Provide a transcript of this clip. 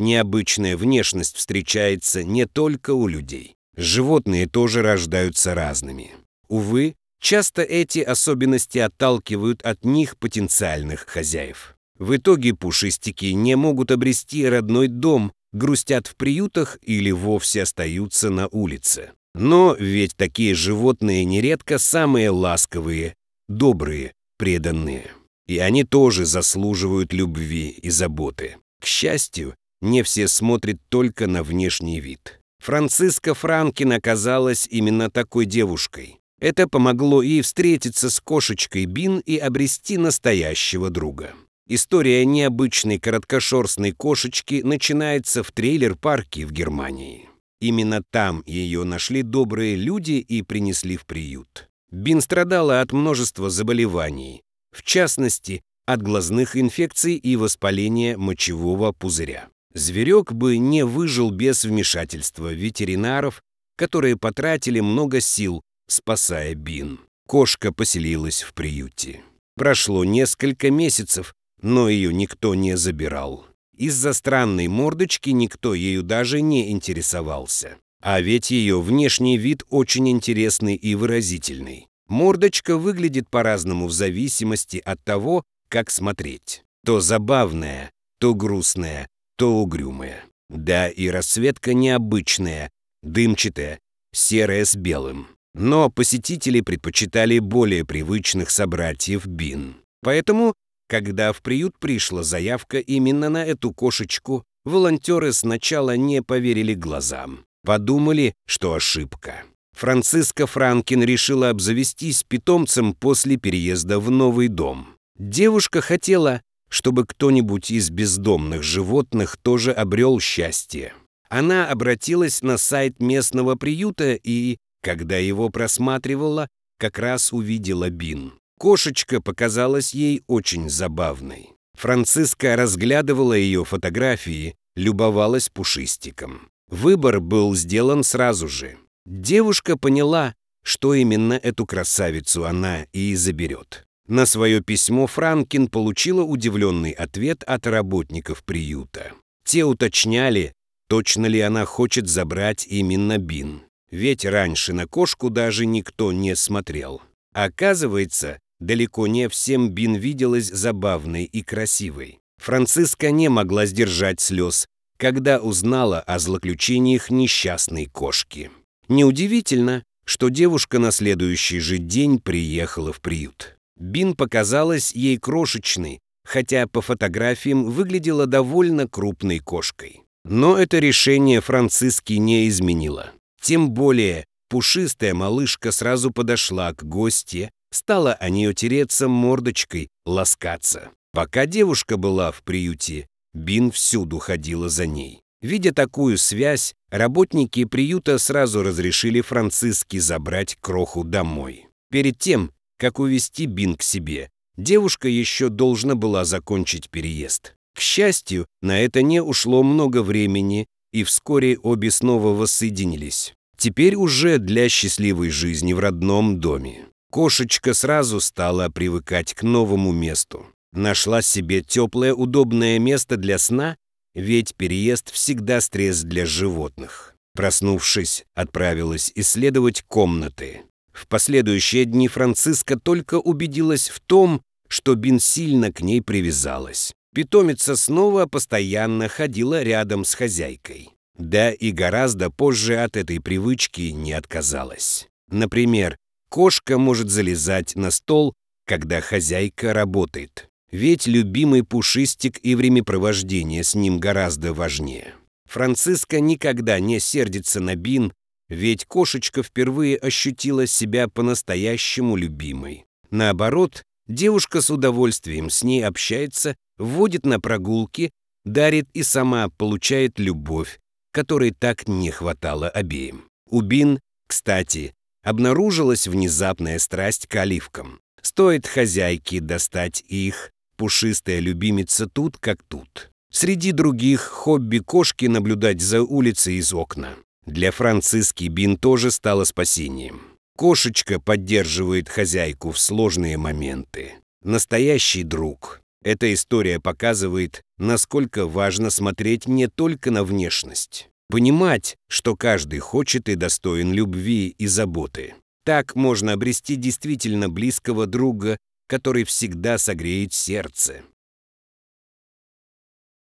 Необычная внешность встречается не только у людей. Животные тоже рождаются разными. Увы, часто эти особенности отталкивают от них потенциальных хозяев. В итоге пушистики не могут обрести родной дом, грустят в приютах или вовсе остаются на улице. Но ведь такие животные нередко самые ласковые, добрые, преданные. И они тоже заслуживают любви и заботы. К счастью, не все смотрят только на внешний вид. Франциска Франкин оказалась именно такой девушкой. Это помогло ей встретиться с кошечкой Бин и обрести настоящего друга. История необычной короткошерстной кошечки начинается в трейлер-парке в Германии. Именно там ее нашли добрые люди и принесли в приют. Бин страдала от множества заболеваний, в частности, от глазных инфекций и воспаления мочевого пузыря. Зверек бы не выжил без вмешательства ветеринаров, которые потратили много сил, спасая Бин. Кошка поселилась в приюте. Прошло несколько месяцев, но ее никто не забирал. Из-за странной мордочки никто ею даже не интересовался. А ведь ее внешний вид очень интересный и выразительный. Мордочка выглядит по-разному в зависимости от того, как смотреть. То забавная, то грустная, то угрюмая. Да, и расцветка необычная, дымчатая, серая с белым. Но посетители предпочитали более привычных собратьев Бин. Поэтому, когда в приют пришла заявка именно на эту кошечку, волонтеры сначала не поверили глазам. Подумали, что ошибка. Франциска Франкин решила обзавестись питомцем после переезда в новый дом. Девушка хотела чтобы кто-нибудь из бездомных животных тоже обрел счастье. Она обратилась на сайт местного приюта и, когда его просматривала, как раз увидела Бин. Кошечка показалась ей очень забавной. Франциска разглядывала ее фотографии, любовалась пушистиком. Выбор был сделан сразу же. Девушка поняла, что именно эту красавицу она и заберет. На свое письмо Франкин получила удивленный ответ от работников приюта. Те уточняли, точно ли она хочет забрать именно Бин. Ведь раньше на кошку даже никто не смотрел. Оказывается, далеко не всем Бин виделась забавной и красивой. Франциска не могла сдержать слез, когда узнала о злоключениях несчастной кошки. Неудивительно, что девушка на следующий же день приехала в приют. Бин показалась ей крошечной, хотя по фотографиям выглядела довольно крупной кошкой. Но это решение Франциски не изменило. Тем более пушистая малышка сразу подошла к гостье, стала о нее тереться мордочкой, ласкаться. Пока девушка была в приюте, Бин всюду ходила за ней. Видя такую связь, работники приюта сразу разрешили Франциски забрать кроху домой. Перед тем как увести Бин к себе, девушка еще должна была закончить переезд. К счастью, на это не ушло много времени, и вскоре обе снова воссоединились. Теперь уже для счастливой жизни в родном доме. Кошечка сразу стала привыкать к новому месту. Нашла себе теплое удобное место для сна, ведь переезд всегда стресс для животных. Проснувшись, отправилась исследовать комнаты. В последующие дни Франциска только убедилась в том, что Бин сильно к ней привязалась. Питомица снова постоянно ходила рядом с хозяйкой. Да и гораздо позже от этой привычки не отказалась. Например, кошка может залезать на стол, когда хозяйка работает. Ведь любимый пушистик и времяпровождение с ним гораздо важнее. Франциска никогда не сердится на Бин ведь кошечка впервые ощутила себя по-настоящему любимой. Наоборот, девушка с удовольствием с ней общается, вводит на прогулки, дарит и сама получает любовь, которой так не хватало обеим. У Бин, кстати, обнаружилась внезапная страсть к оливкам. Стоит хозяйке достать их, пушистая любимица тут как тут. Среди других хобби кошки наблюдать за улицей из окна. Для Франциски Бин тоже стало спасением. Кошечка поддерживает хозяйку в сложные моменты. Настоящий друг. Эта история показывает, насколько важно смотреть не только на внешность. Понимать, что каждый хочет и достоин любви и заботы. Так можно обрести действительно близкого друга, который всегда согреет сердце.